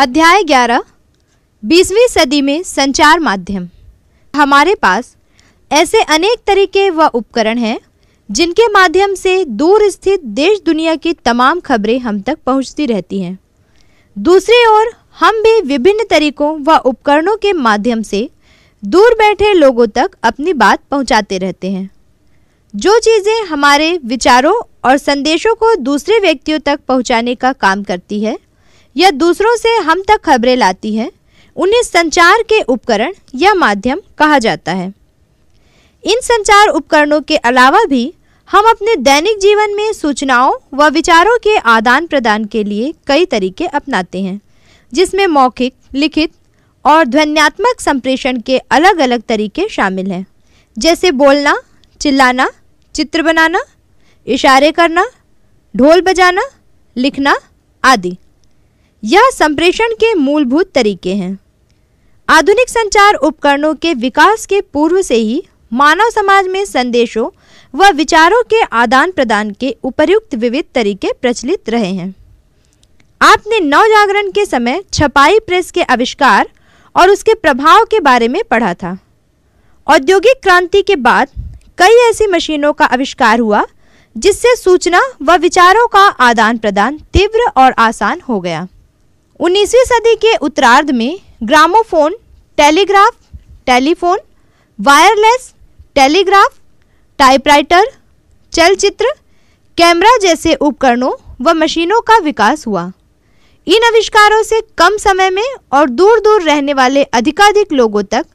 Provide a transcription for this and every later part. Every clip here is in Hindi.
अध्याय 11 बीसवीं सदी में संचार माध्यम हमारे पास ऐसे अनेक तरीके व उपकरण हैं जिनके माध्यम से दूर स्थित देश दुनिया की तमाम खबरें हम तक पहुंचती रहती हैं दूसरी ओर हम भी विभिन्न तरीकों व उपकरणों के माध्यम से दूर बैठे लोगों तक अपनी बात पहुंचाते रहते हैं जो चीज़ें हमारे विचारों और संदेशों को दूसरे व्यक्तियों तक पहुंचाने का काम करती है या दूसरों से हम तक खबरें लाती है उन्हें संचार के उपकरण या माध्यम कहा जाता है इन संचार उपकरणों के अलावा भी हम अपने दैनिक जीवन में सूचनाओं व विचारों के आदान प्रदान के लिए कई तरीके अपनाते हैं जिसमें मौखिक लिखित और ध्वन्यात्मक संप्रेषण के अलग अलग तरीके शामिल हैं जैसे बोलना चिल्लाना चित्र बनाना इशारे करना ढोल बजाना लिखना आदि यह संप्रेषण के मूलभूत तरीके हैं आधुनिक संचार उपकरणों के विकास के पूर्व से ही मानव समाज में संदेशों व विचारों के आदान प्रदान के उपयुक्त विविध तरीके प्रचलित रहे हैं आपने नव जागरण के समय छपाई प्रेस के आविष्कार और उसके प्रभाव के बारे में पढ़ा था औद्योगिक क्रांति के बाद कई ऐसी मशीनों का आविष्कार हुआ जिससे सूचना व विचारों का आदान प्रदान तीव्र और आसान हो गया 19वीं सदी के उत्तरार्ध में gramophone telegraph telephone wireless telegraph typewriter चलचित्र कैमरा जैसे उपकरणों व मशीनों का विकास हुआ इन आविष्कारों से कम समय में और दूर दूर रहने वाले अधिकाधिक लोगों तक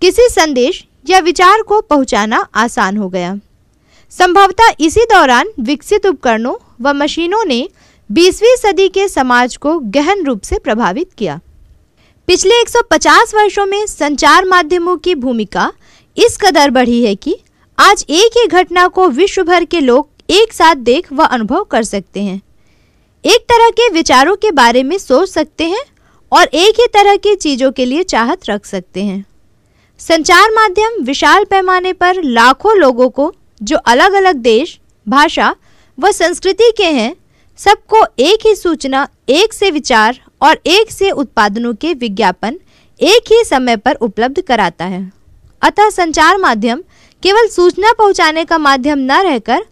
किसी संदेश या विचार को पहुंचाना आसान हो गया संभवतः इसी दौरान विकसित उपकरणों व मशीनों ने बीसवीं सदी के समाज को गहन रूप से प्रभावित किया पिछले 150 वर्षों में संचार माध्यमों की भूमिका इस कदर बढ़ी है कि आज एक ही घटना को विश्व भर के लोग एक साथ देख व अनुभव कर सकते हैं एक तरह के विचारों के बारे में सोच सकते हैं और एक ही तरह की चीज़ों के लिए चाहत रख सकते हैं संचार माध्यम विशाल पैमाने पर लाखों लोगों को जो अलग अलग देश भाषा व संस्कृति के हैं सबको एक ही सूचना एक से विचार और एक से उत्पादनों के विज्ञापन एक ही समय पर उपलब्ध कराता है अतः संचार माध्यम केवल सूचना पहुंचाने का माध्यम न रहकर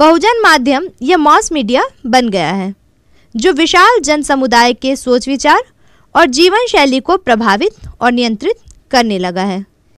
बहुजन माध्यम या मॉस मीडिया बन गया है जो विशाल जन समुदाय के सोच विचार और जीवन शैली को प्रभावित और नियंत्रित करने लगा है